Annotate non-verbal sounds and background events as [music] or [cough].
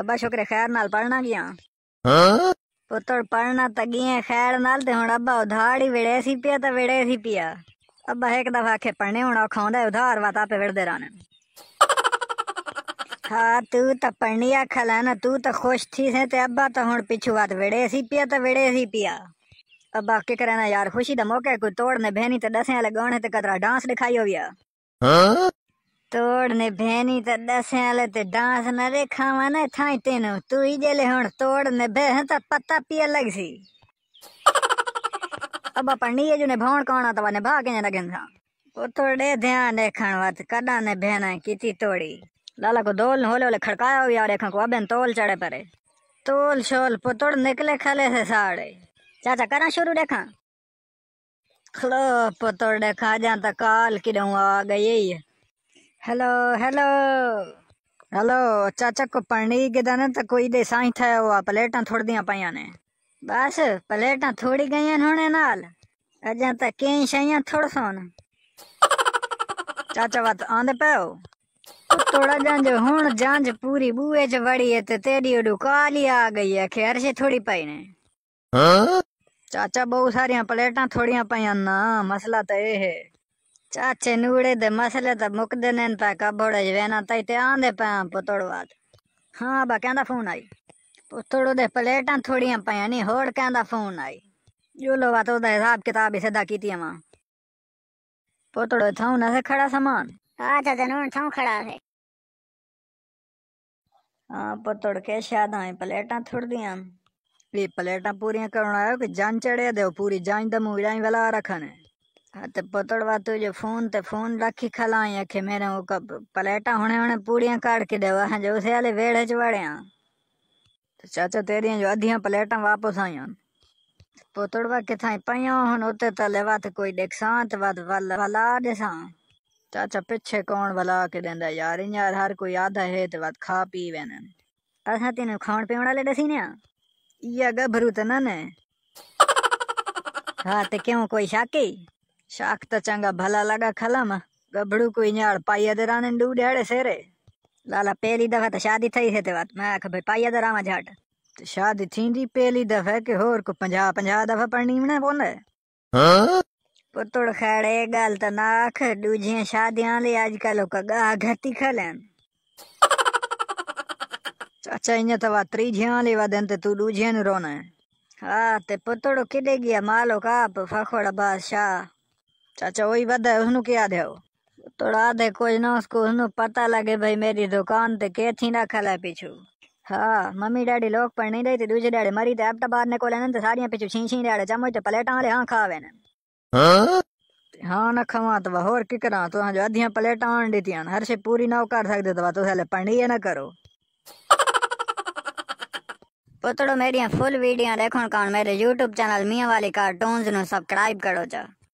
ਅੱਬਾ ਸ਼ੁਕਰ ਖੈਰ ਨਾਲ ਪੜਨਾ ਗਿਆ ਹਾਂ ਪੁੱਤਰ ਪੜਨਾ ਤਗੀਆਂ ਖੈਰ ਨਾਲ ਤੇ ਹੁਣ ਅੱਬਾ ਉਧਾੜ ਹੀ ਵਿੜੇ ਸੀ ਪਿਆ ਤਾਂ ਵਿੜੇ ਸੀ ਪਿਆ ਅੱਬਾ ਇੱਕ ਦਫਾ ਆਖੇ ਪੜਨੇ ਹੁਣ ਖਾਉਂਦਾ ਉਧਾਰ ਵਾਤਾ ਪੇ ਵਿੜਦੇ ਰਹਿਣ ਹਾਂ ਤੂੰ ਤਾਂ ਪੜਨੀਆ ਖਲਾ ਨਾ ਤੂੰ ਤਾਂ ਖੁਸ਼ ਥੀ ਸੇ ਤੇ ਅੱਬਾ ਤਾਂ ਹੁਣ ਪਿੱਛੂ ਵਾਤ ਵਿੜੇ ਸੀ ਪਿਆ ਤਾਂ ਵਿੜੇ ਸੀ ਪਿਆ ਅੱਬਾ ਕੀ ਕਰਨਾ ਯਾਰ ਖੁਸ਼ੀ ਦਾ ਮੌਕਾ ਕੋਈ ਤੋੜਨੇ ਭੈਣੀ ਤੇ ਦਸਿਆਂ ਲਗਾਉਣੇ ਤੇ ਕਤਰਾ ਡਾਂਸ ਦਿਖਾਈ ਹੋਇਆ ਹਾਂ तोड़ ने तो दस आले ते डांस न रे खावा ने थाई तेनो तू ही जेले हुन तोड़ ने बे हता पत्ता पिए लग सी अब अपन नी जो ने भौण कोना तवा ने लगन था ओ थोड़े ध्यान ने वत कडा ने भेना कीती तोड़ी लाला को दोल होले होले खड़कायो यार देखा को अबे तोल चढ़े परे तोल शोल पुतोड़ निकले खले से साड़े चाचा करा शुरू देखा खलो पुतोड़ देखा जा तो काल की आ गई हेलो हेलो हेलो चाचा को पढ़ने के दाना तो कोई दे साई था वो प्लेटा थोड़ दिया पाया ने बस प्लेटा थोड़ी गई होने नाल अजा तक कई शाइया थोड़ सोन चाचा बात आंदे पे हो तो थोड़ा जंज हुन जंज पूरी बूए च वड़ी है ते तेरी उडू काली आ गई है खैर से थोड़ी पाई ने हाँ? चाचा बहुत सारिया प्लेटा थोड़िया पाया ना मसला तो ये है चाचे नूड़े दे मसले तो मुकद पुतड़वाद हां बा कहना फोन आई पुतड़ो दे प्लेटा थोड़िया पाया नी हो फोन आई जुलो वा तो हिसाब किताब ही सीधा की वहां पुतड़ो थो न खड़ा समान अच्छा तेन थो खड़ा है हाँ पुतड़ के शायद आई प्लेटा थुड़ दया प्लेटा पूरी करो कि जन चढ़े दे पूरी जन दमू जा रखने हाँ तो पतड़वा फोन ते फोन लाखी खलाई अखे मेरे को पलेटा होने होने पूड़ियां काट के देवा हैं जो उसे वाले वेड़े चवाड़िया तो चाचा तेरियां जो आधियां पलेटा वापस आई हन पोतड़वा किथा पइया हन ओते त लेवा ते कोई देखसा ते बाद वाला देसा चाचा पीछे कौन भला के देंदा यार यार हर कोई आधा है ते बाद खा पी वेन असा तीन खाण पीवण वाले दसी ने गभरू त न ने हाँ ते क्यों कोई शाकी शाख तो चंगा भला लगा खलम गबड़ू को इजार पाइया दे रान डू डेड़े सेरे लाला पहली दफा तो शादी थई है बात मैं आख भाई पाइया दे रावा झाट तो शादी थींदी पहली दफा के होर को 50 50 दफा पढ़नी ने बोल हां पुतड़ खड़े गल तो नाख दूजी शादियां ले आजकल का गा घटी खले चाचा इने तो बात त्रीजियां लेवा देन ते तू दूजियां रोना हाँ ते पुतड़ो किडे गया मालो काप फखोड़ा बादशाह चाचा वही बता उसनु क्या दे तोड़ा दे कोई ना उसको उसनु पता लगे भाई मेरी दुकान ते के थी ना खाला पीछू हाँ मम्मी डैडी लोग पर नहीं रही थी दूजे डैडी मरी थे अब तो बाद ने को लेने साड़ियां पीछू छीं डैडी डैडे तो प्लेटा ले हाँ खावे ने हाँ? ना खावा तो होर की करा तो हाँ जो अधिया प्लेटा आन दी थी हर से पूरी ना कर सकते तो तुस हले पढ़नी ना करो [laughs] पुतड़ो मेरी फुल वीडियो देखो कौन मेरे यूट्यूब चैनल मियाँ वाली कार्टून सब्सक्राइब करो जा